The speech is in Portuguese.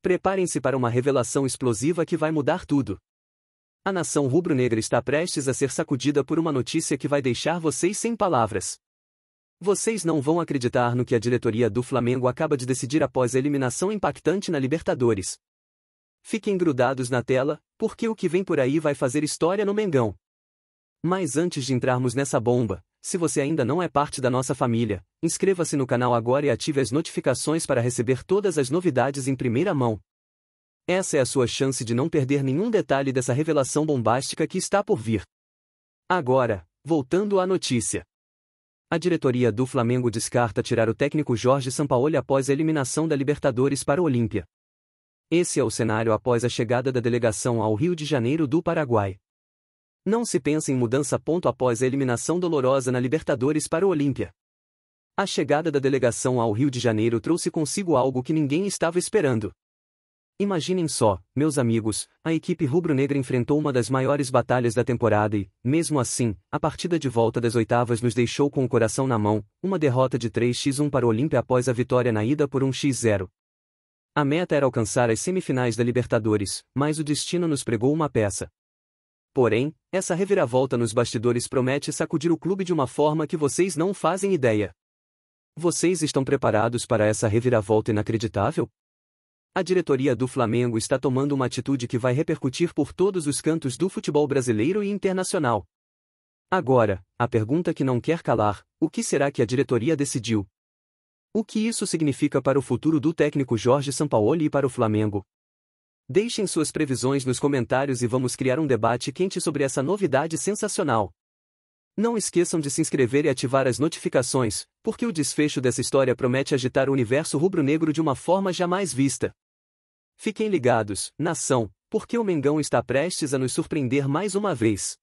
Preparem-se para uma revelação explosiva que vai mudar tudo. A nação rubro-negra está prestes a ser sacudida por uma notícia que vai deixar vocês sem palavras. Vocês não vão acreditar no que a diretoria do Flamengo acaba de decidir após a eliminação impactante na Libertadores. Fiquem grudados na tela, porque o que vem por aí vai fazer história no Mengão. Mas antes de entrarmos nessa bomba, se você ainda não é parte da nossa família, inscreva-se no canal agora e ative as notificações para receber todas as novidades em primeira mão. Essa é a sua chance de não perder nenhum detalhe dessa revelação bombástica que está por vir. Agora, voltando à notícia. A diretoria do Flamengo descarta tirar o técnico Jorge Sampaoli após a eliminação da Libertadores para o Olímpia. Esse é o cenário após a chegada da delegação ao Rio de Janeiro do Paraguai. Não se pensa em mudança. Ponto após a eliminação dolorosa na Libertadores para o Olímpia. A chegada da delegação ao Rio de Janeiro trouxe consigo algo que ninguém estava esperando. Imaginem só, meus amigos, a equipe rubro-negra enfrentou uma das maiores batalhas da temporada e, mesmo assim, a partida de volta das oitavas nos deixou com o coração na mão, uma derrota de 3x1 para o Olímpia após a vitória na ida por 1x0. A meta era alcançar as semifinais da Libertadores, mas o destino nos pregou uma peça. Porém, essa reviravolta nos bastidores promete sacudir o clube de uma forma que vocês não fazem ideia. Vocês estão preparados para essa reviravolta inacreditável? A diretoria do Flamengo está tomando uma atitude que vai repercutir por todos os cantos do futebol brasileiro e internacional. Agora, a pergunta que não quer calar: o que será que a diretoria decidiu? O que isso significa para o futuro do técnico Jorge Sampaoli e para o Flamengo? Deixem suas previsões nos comentários e vamos criar um debate quente sobre essa novidade sensacional. Não esqueçam de se inscrever e ativar as notificações, porque o desfecho dessa história promete agitar o universo rubro-negro de uma forma jamais vista. Fiquem ligados, nação, porque o Mengão está prestes a nos surpreender mais uma vez.